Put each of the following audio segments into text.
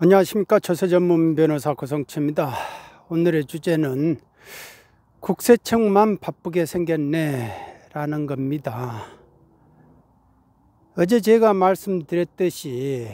안녕하십니까 조세 전문 변호사 고성채입니다 오늘의 주제는 국세청만 바쁘게 생겼네 라는 겁니다 어제 제가 말씀드렸듯이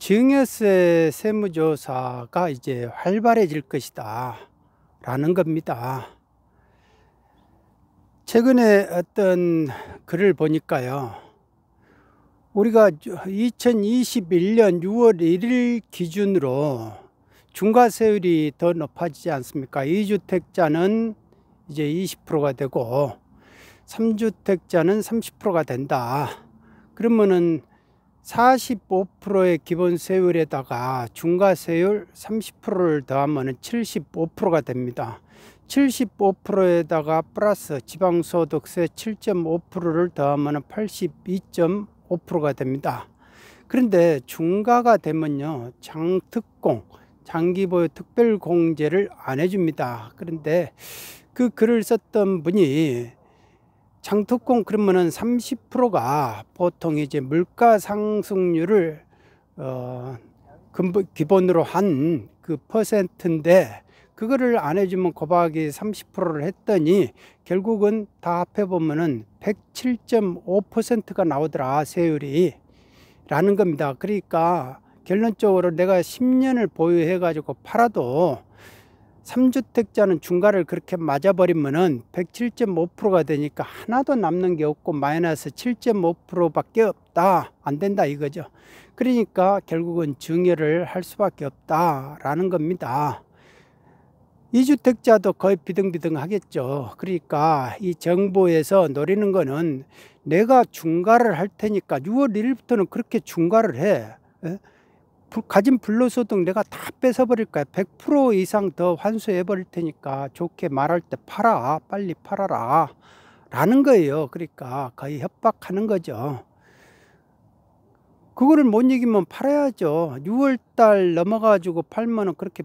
증여세 세무조사가 이제 활발해질 것이다 라는 겁니다 최근에 어떤 글을 보니까요 우리가 2021년 6월 1일 기준으로 중과세율이 더 높아지지 않습니까? 2주택자는 이제 20%가 되고 3주택자는 30%가 된다. 그러면은 45%의 기본 세율에다가 중과세율 30%를 더하면 은 75%가 됩니다. 75%에다가 플러스 지방소득세 7.5%를 더하면 82.5%. 5%가 됩니다. 그런데 중과가 되면요. 장특공, 장기보유 특별공제를 안 해줍니다. 그런데 그 글을 썼던 분이 장특공 그러면은 30%가 보통 이제 물가 상승률을 어, 기본으로 한 그 퍼센트인데 그거를 안 해주면 고박이 30%를 했더니 결국은 다 합해보면은 107.5%가 나오더라 세율이 라는 겁니다 그러니까 결론적으로 내가 10년을 보유해 가지고 팔아도 3주택자는 중과를 그렇게 맞아버리면은 107.5%가 되니까 하나도 남는 게 없고 마이너스 7.5% 밖에 없다. 안 된다 이거죠. 그러니까 결국은 증여를 할 수밖에 없다라는 겁니다. 이주택자도 거의 비등비등 하겠죠. 그러니까 이 정부에서 노리는 거는 내가 중과를 할 테니까 6월 1일부터는 그렇게 중과를 해. 가진 불로소득 내가 다 뺏어버릴 거야. 100% 이상 더 환수해버릴 테니까 좋게 말할 때 팔아. 빨리 팔아라. 라는 거예요. 그러니까 거의 협박하는 거죠. 그거를 못 이기면 팔아야죠. 6월달 넘어가지고 팔면은 그렇게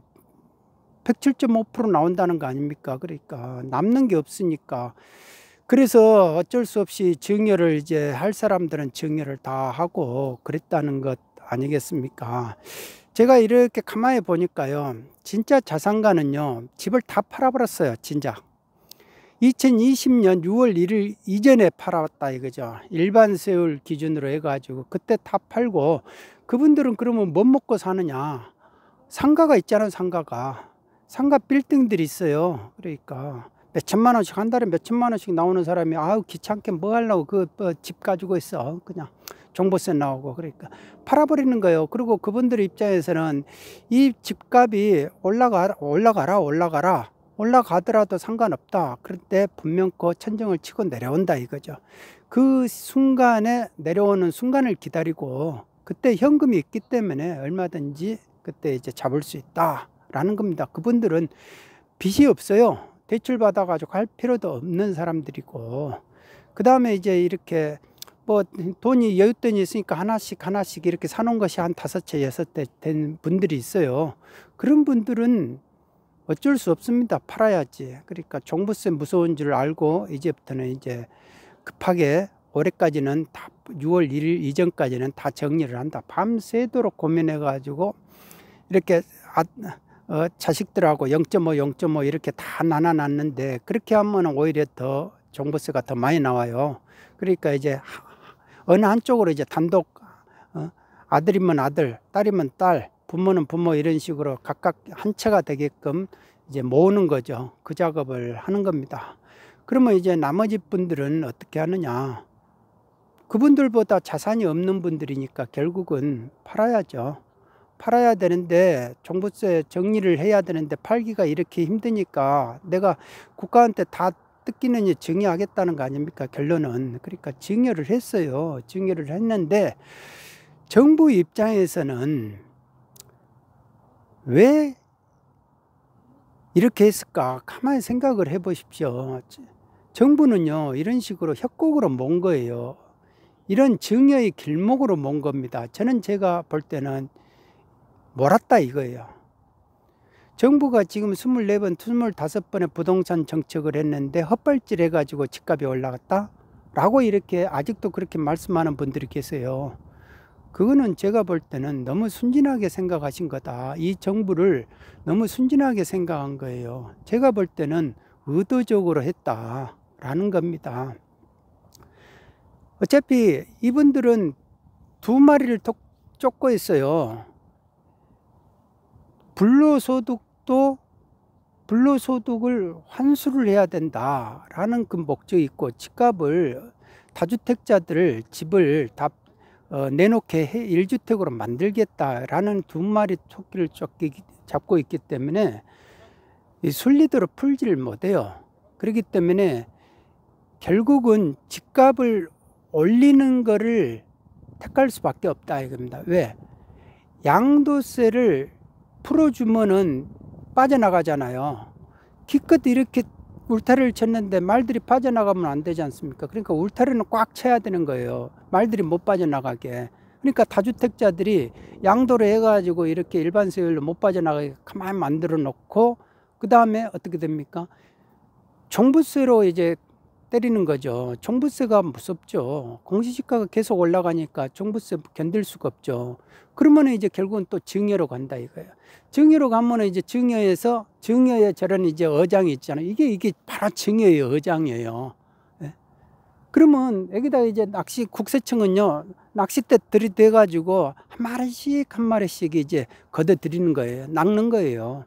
107.5% 그 나온다는 거 아닙니까? 그러니까 남는 게 없으니까 그래서 어쩔 수 없이 증여를 이제 할 사람들은 증여를 다 하고 그랬다는 것 아니겠습니까? 제가 이렇게 가만히 보니까요. 진짜 자산가는요. 집을 다 팔아버렸어요. 진짜 2020년 6월 1일 이전에 팔아왔다 이거죠. 일반 세율 기준으로 해가지고 그때 다 팔고 그분들은 그러면 뭐 먹고 사느냐. 상가가 있잖아요. 상가가. 상가 빌딩들이 있어요. 그러니까 몇 천만 원씩 한 달에 몇 천만 원씩 나오는 사람이 아우 귀찮게 뭐 하려고 그집 뭐 가지고 있어 그냥 종부세 나오고 그러니까 팔아버리는 거예요. 그리고 그분들 의 입장에서는 이 집값이 올라가 라 올라가라 올라가라 올라가더라도 상관없다. 그런데 분명 그 천정을 치고 내려온다 이거죠. 그 순간에 내려오는 순간을 기다리고 그때 현금이 있기 때문에 얼마든지 그때 이제 잡을 수 있다. 라는 겁니다 그분들은 빚이 없어요 대출 받아 가지고 할 필요도 없는 사람들이고 그 다음에 이제 이렇게 뭐 돈이 여윳돈이 있으니까 하나씩 하나씩 이렇게 사놓은 것이 한 다섯 채 여섯 대 된 분들이 있어요 그런 분들은 어쩔 수 없습니다 팔아야지 그러니까 종부세 무서운 줄 알고 이제부터는 이제 급하게 올해까지는 다 6월 1일 이전까지는 다 정리를 한다 밤새도록 고민해 가지고 이렇게 아, 어, 자식들하고 0.5, 0.5 이렇게 다 나눠놨는데 그렇게 하면 오히려 더 종부세가 더 많이 나와요. 그러니까 이제 어느 한쪽으로 이제 단독 어, 아들이면 아들, 딸이면 딸, 부모는 부모 이런 식으로 각각 한 채가 되게끔 이제 모으는 거죠. 그 작업을 하는 겁니다. 그러면 이제 나머지 분들은 어떻게 하느냐? 그분들보다 자산이 없는 분들이니까 결국은 팔아야죠. 팔아야 되는데 종부세 정리를 해야 되는데 팔기가 이렇게 힘드니까 내가 국가한테 다 뜯기느니 증여하겠다는 거 아닙니까 결론은 그러니까 증여를 했어요 증여를 했는데 정부 입장에서는 왜 이렇게 했을까 가만히 생각을 해 보십시오 정부는요 이런 식으로 협곡으로 먼 거예요 이런 증여의 길목으로 먼 겁니다 저는 제가 볼 때는 몰았다 이거예요. 정부가 지금 24번, 25번의 부동산 정책을 했는데 헛발질 해가지고 집값이 올라갔다? 라고 이렇게 아직도 그렇게 말씀하는 분들이 계세요. 그거는 제가 볼 때는 너무 순진하게 생각하신 거다. 이 정부를 너무 순진하게 생각한 거예요. 제가 볼 때는 의도적으로 했다라는 겁니다. 어차피 이분들은 두 마리를 쫓고 있어요. 불로소득도 불로소득을 환수를 해야 된다라는 그 목적이 있고 집값을 다주택자들을 집을 다 어, 내놓게 해, 1주택으로 만들겠다라는 두 마리 토끼를 쫓기, 잡고 있기 때문에 이 순리대로 풀지를 못해요. 그렇기 때문에 결국은 집값을 올리는 거를 택할 수밖에 없다 이겁니다. 왜? 양도세를 풀어주면은 빠져나가잖아요. 기껏 이렇게 울타리를 쳤는데 말들이 빠져나가면 안 되지 않습니까? 그러니까 울타리는 꽉 쳐야 되는 거예요. 말들이 못 빠져나가게. 그러니까 다주택자들이 양도를 해가지고 이렇게 일반 세율로 못 빠져나가게 가만히 만들어 놓고 그 다음에 어떻게 됩니까? 종부세로 이제 때리는 거죠. 종부세가 무섭죠. 공시지가가 계속 올라가니까 종부세 견딜 수가 없죠. 그러면 이제 결국은 또 증여로 간다 이거예요. 증여로 가면 이제 증여에서 증여에 저런 이제 어장이 있잖아요. 이게 이게 바로 증여의 어장이에요. 네. 그러면 여기다 이제 낚시 국세청은요 낚싯대 들이대 가지고 한 마리씩 한 마리씩 이제 걷어 들이는 거예요. 낚는 거예요.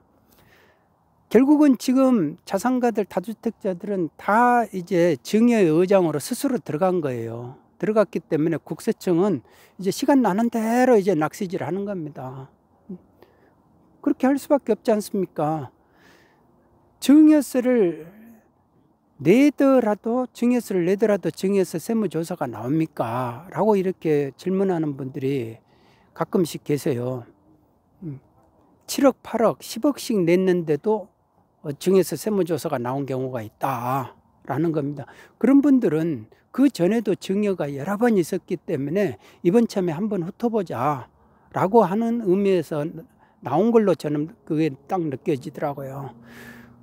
결국은 지금 자산가들 다주택자들은 다 이제 증여의 의장으로 스스로 들어간 거예요. 들어갔기 때문에 국세청은 이제 시간 나는 대로 이제 낚시질 하는 겁니다. 그렇게 할 수밖에 없지 않습니까? 증여세를 내더라도 증여세를 내더라도 증여세 세무조사가 나옵니까? 라고 이렇게 질문하는 분들이 가끔씩 계세요. 7억, 음, 8억, 10억씩 냈는데도 어, 증에서 세무조사가 나온 경우가 있다라는 겁니다. 그런 분들은 그 전에도 증여가 여러 번 있었기 때문에 이번 참에 한번 훑어보자 라고 하는 의미에서 나온 걸로 저는 그게 딱 느껴지더라고요.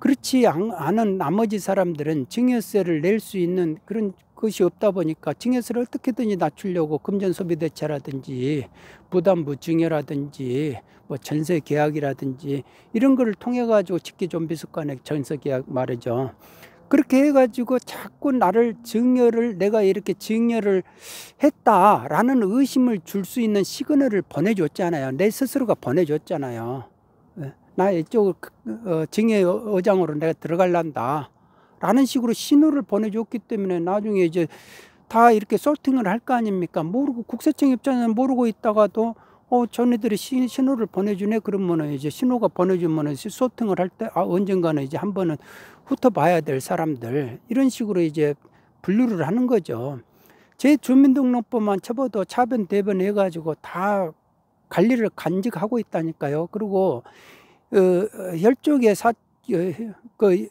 그렇지 않은 나머지 사람들은 증여세를 낼 수 있는 그런 그것이 없다 보니까 증여세를 어떻게든지 낮추려고 금전 소비 대체라든지 부담부 증여라든지 뭐 전세 계약이라든지 이런 거를 통해 가지고 직계 좀비 습관의 전세 계약 말이죠. 그렇게 해가지고 자꾸 나를 증여를 내가 이렇게 증여를 했다라는 의심을 줄 수 있는 시그널을 보내줬잖아요. 내 스스로가 보내줬잖아요. 예, 나 이쪽 그, 어, 증여 어, 의장으로 내가 들어갈란다. 라는 식으로 신호를 보내줬기 때문에 나중에 이제 다 이렇게 솔팅을 할 거 아닙니까? 모르고 국세청 입장에는 서 모르고 있다가도 어 전네들이 신호를 보내주네 그러면은 이제 신호가 보내주면은 소팅을 할 때 아 언젠가는 이제 한번은 훑어봐야 될 사람들 이런 식으로 이제 분류를 하는 거죠. 제 주민등록법만 쳐봐도 차변 대변 해가지고 다 관리를 간직하고 있다니까요. 그리고 어, 어 혈족의 사, 어, 그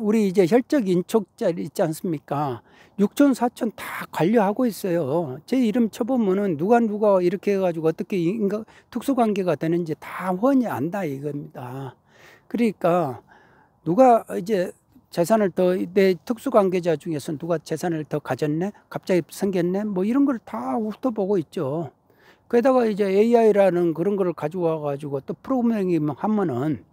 우리 이제 혈적 인촉자리 있지 않습니까? 6천, 4천 다 관리하고 있어요. 제 이름 쳐보면은 누가 누가 이렇게 해가지고 어떻게 인가, 특수관계가 되는지 다 훤히 안다 이겁니다. 그러니까 누가 이제 재산을 더 내 특수관계자 중에서 누가 재산을 더 가졌네, 갑자기 생겼네, 뭐 이런 걸다 훑어보고 있죠. 게다가 이제 AI라는 그런 걸 가져와가지고 또 프로그래밍 하면은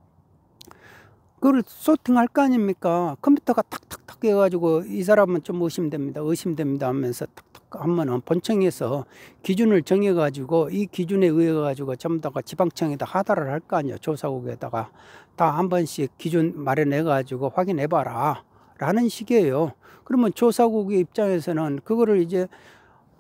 그걸 소팅할 거 아닙니까? 컴퓨터가 탁탁탁 해가지고 이 사람은 좀 의심됩니다. 의심됩니다 하면서 탁탁 하면은 본청에서 기준을 정해가지고 이 기준에 의해가지고 전부 다 지방청에다 하달을 할 거 아니에요. 조사국에다가 다 한 번씩 기준 마련해가지고 확인해봐라. 라는 식이에요. 그러면 조사국의 입장에서는 그거를 이제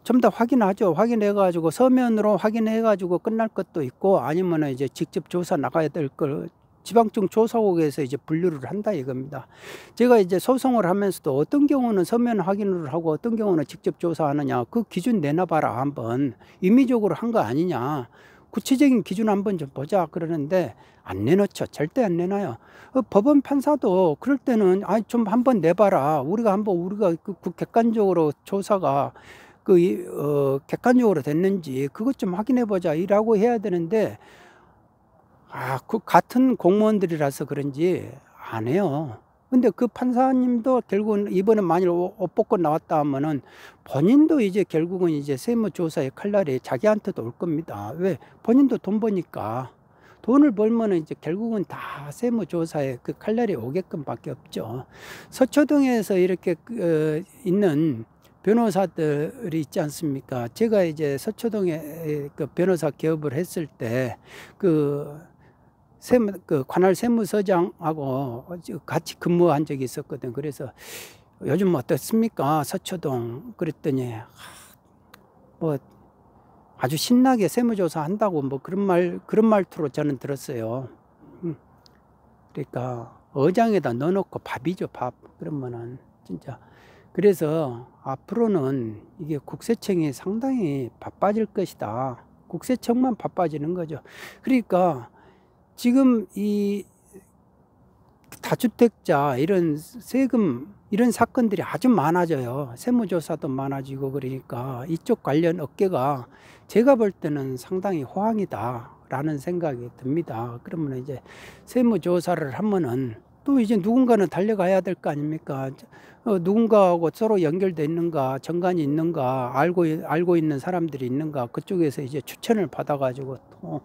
전부 다 확인하죠. 확인해가지고 서면으로 확인해가지고 끝날 것도 있고 아니면 이제 직접 조사 나가야 될걸 지방청 조사국에서 이제 분류를 한다 이겁니다. 제가 이제 소송을 하면서도 어떤 경우는 서면 확인을 하고 어떤 경우는 직접 조사하느냐 그 기준 내놔봐라 한번 임의적으로 한 거 아니냐 구체적인 기준 한번 좀 보자 그러는데 안 내놓죠 절대 안 내놔요 어, 법원 판사도 그럴 때는 아좀 한번 내봐라 우리가 한번 우리가 그, 그 객관적으로 조사가 그, 어, 객관적으로 됐는지 그것 좀 확인해 보자 이라고 해야 되는데 아, 그 같은 공무원들이라서 그런지 안 해요. 근데 그 판사님도 결국은 이번에 만일 옷 벗고 나왔다 하면은 본인도 이제 결국은 이제 세무조사의 칼날이 자기한테도 올 겁니다. 왜? 본인도 돈 버니까. 돈을 벌면은 이제 결국은 다 세무조사에 그 칼날이 오게끔 밖에 없죠. 서초동에서 이렇게 그 어, 있는 변호사들이 있지 않습니까? 제가 이제 서초동에 그 변호사 개업을 했을 때그 세무, 그 관할 세무서장하고 같이 근무한 적이 있었거든. 그래서 요즘 뭐 어떻습니까? 서초동. 그랬더니, 뭐, 아주 신나게 세무조사 한다고 뭐 그런 말, 그런 말투로 저는 들었어요. 음. 그러니까 어장에다 넣어놓고 밥이죠, 밥. 그러면은 진짜. 그래서 앞으로는 이게 국세청이 상당히 바빠질 것이다. 국세청만 바빠지는 거죠. 그러니까 지금 이 다주택자 이런 세금 이런 사건들이 아주 많아져요. 세무조사도 많아지고 그러니까 이쪽 관련 업계가 제가 볼 때는 상당히 호황이다라는 생각이 듭니다. 그러면 이제 세무조사를 하면은 또 이제 누군가는 달려가야 될 거 아닙니까? 어, 누군가하고 서로 연결돼 있는가, 정관이 있는가, 알고 알고 있는 사람들이 있는가 그쪽에서 이제 추천을 받아가지고 또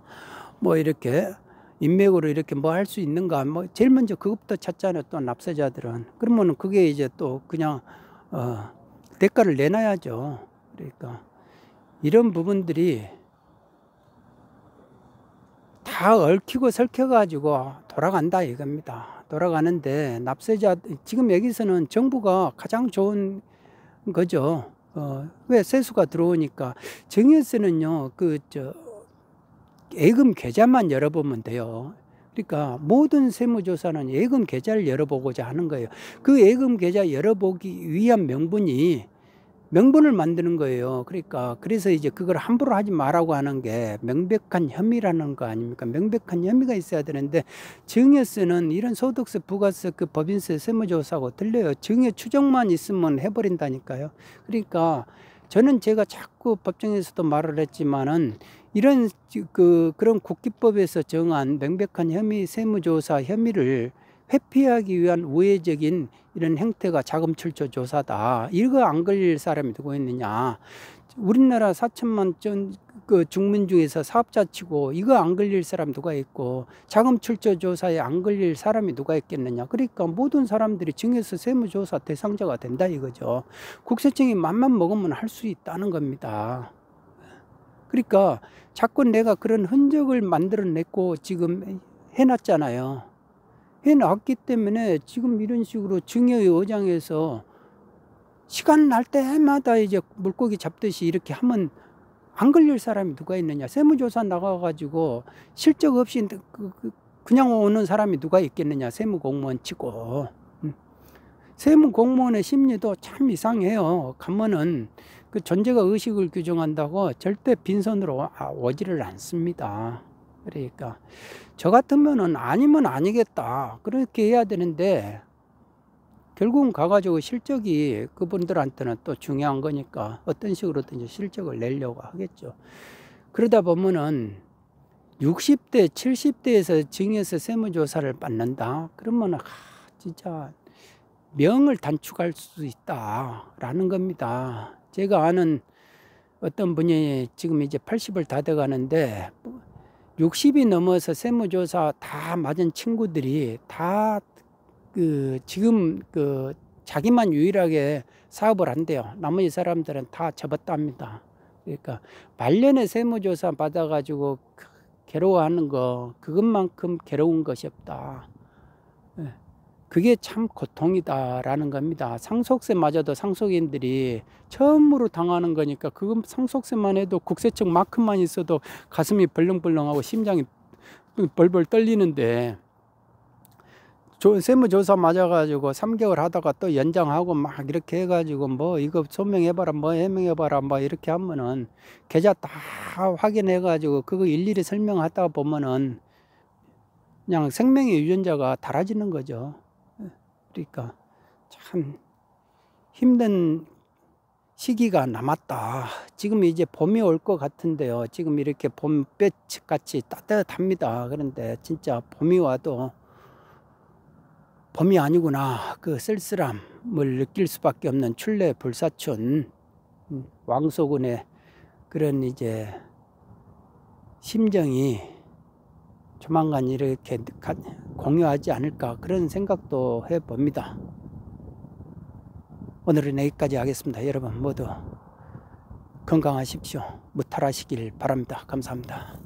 뭐 이렇게 인맥으로 이렇게 뭐 할 수 있는가 뭐 제일 먼저 그것부터 찾잖아요 또 납세자들은 그러면 그게 이제 또 그냥 어 대가를 내놔야죠 그러니까 이런 부분들이 다 얽히고 설켜 가지고 돌아간다 이겁니다 돌아가는데 납세자 지금 여기서는 정부가 가장 좋은 거죠 어, 왜 세수가 들어오니까 정에세는요 그저 예금 계좌만 열어보면 돼요. 그러니까 모든 세무조사는 예금 계좌를 열어보고자 하는 거예요. 그 예금 계좌 열어보기 위한 명분이 명분을 만드는 거예요. 그러니까 그래서 이제 그걸 함부로 하지 말라고 하는 게 명백한 혐의라는 거 아닙니까? 명백한 혐의가 있어야 되는데 증여세는 이런 소득세, 부가세, 그 법인세, 세무조사하고 들려요. 증여 추정만 있으면 해버린다니까요. 그러니까 저는 제가 자꾸 법정에서도 말을 했지만은 이런 그 그런 국기법에서 정한 명백한 혐의 세무조사 혐의를 회피하기 위한 우회적인 이런 행태가 자금 출처 조사다. 이거 안 걸릴 사람이 누구 있느냐? 우리나라 4천만 그 중민 중에서 사업자 치고 이거 안 걸릴 사람 누가 있고 자금 출처 조사에 안 걸릴 사람이 누가 있겠느냐 그러니까 모든 사람들이 증여서 세무조사 대상자가 된다 이거죠 국세청이 맘만 먹으면 할 수 있다는 겁니다 그러니까 자꾸 내가 그런 흔적을 만들어냈고 지금 해놨잖아요. 해놨기 때문에 지금 이런 식으로 증여의 어장에서 시간 날 때마다 이제 물고기 잡듯이 이렇게 하면 안 걸릴 사람이 누가 있느냐. 세무조사 나가가지고 실적 없이 그, 그, 그 그냥 오는 사람이 누가 있겠느냐. 세무공무원 치고. 음. 세무공무원의 심리도 참 이상해요. 가면은 그 존재가 의식을 규정한다고 절대 빈손으로 아, 오지를 않습니다. 그러니까 저 같으면은 아니면 아니겠다 그렇게 해야 되는데 결국은 가가지고 실적이 그분들한테는 또 중요한 거니까 어떤 식으로든지 실적을 내려고 하겠죠. 그러다 보면은 60대, 70대에서 증에서 세무조사를 받는다. 그러면 아, 진짜 명을 단축할 수 있다라는 겁니다. 제가 아는 어떤 분이 지금 이제 80을 다 돼가는데 60이 넘어서 세무조사 다 맞은 친구들이 다 그 지금 그 자기만 유일하게 사업을 한대요. 나머지 사람들은 다 접었답니다. 그러니까 말년에 세무조사 받아가지고 괴로워하는 거 그것만큼 괴로운 것이 없다. 그게 참 고통이다라는 겁니다. 상속세마저도 상속인들이 처음으로 당하는 거니까 그건 상속세만 해도 국세청 마크만 있어도 가슴이 벌렁벌렁하고 심장이 벌벌 떨리는데 세무조사 맞아가지고 3개월 하다가 또 연장하고 막 이렇게 해가지고 뭐 이거 소명해봐라 뭐 해명해봐라 뭐 이렇게 하면은 계좌 다 확인해가지고 그거 일일이 설명하다 보면은 그냥 생명의 유전자가 달아지는 거죠. 그니까참 힘든 시기가 남았다. 지금 이제 봄이 올 것 같은데요. 지금 이렇게 봄볕같이 따뜻합니다. 그런데 진짜 봄이 와도 봄이 아니구나. 그 쓸쓸함을 느낄 수밖에 없는 출래 불사춘 음, 왕소군의 그런 이제 심정이 조만간 이렇게 공유하지 않을까 그런 생각도 해봅니다. 오늘은 여기까지 하겠습니다. 여러분 모두 건강하십시오. 무탈하시길 바랍니다. 감사합니다.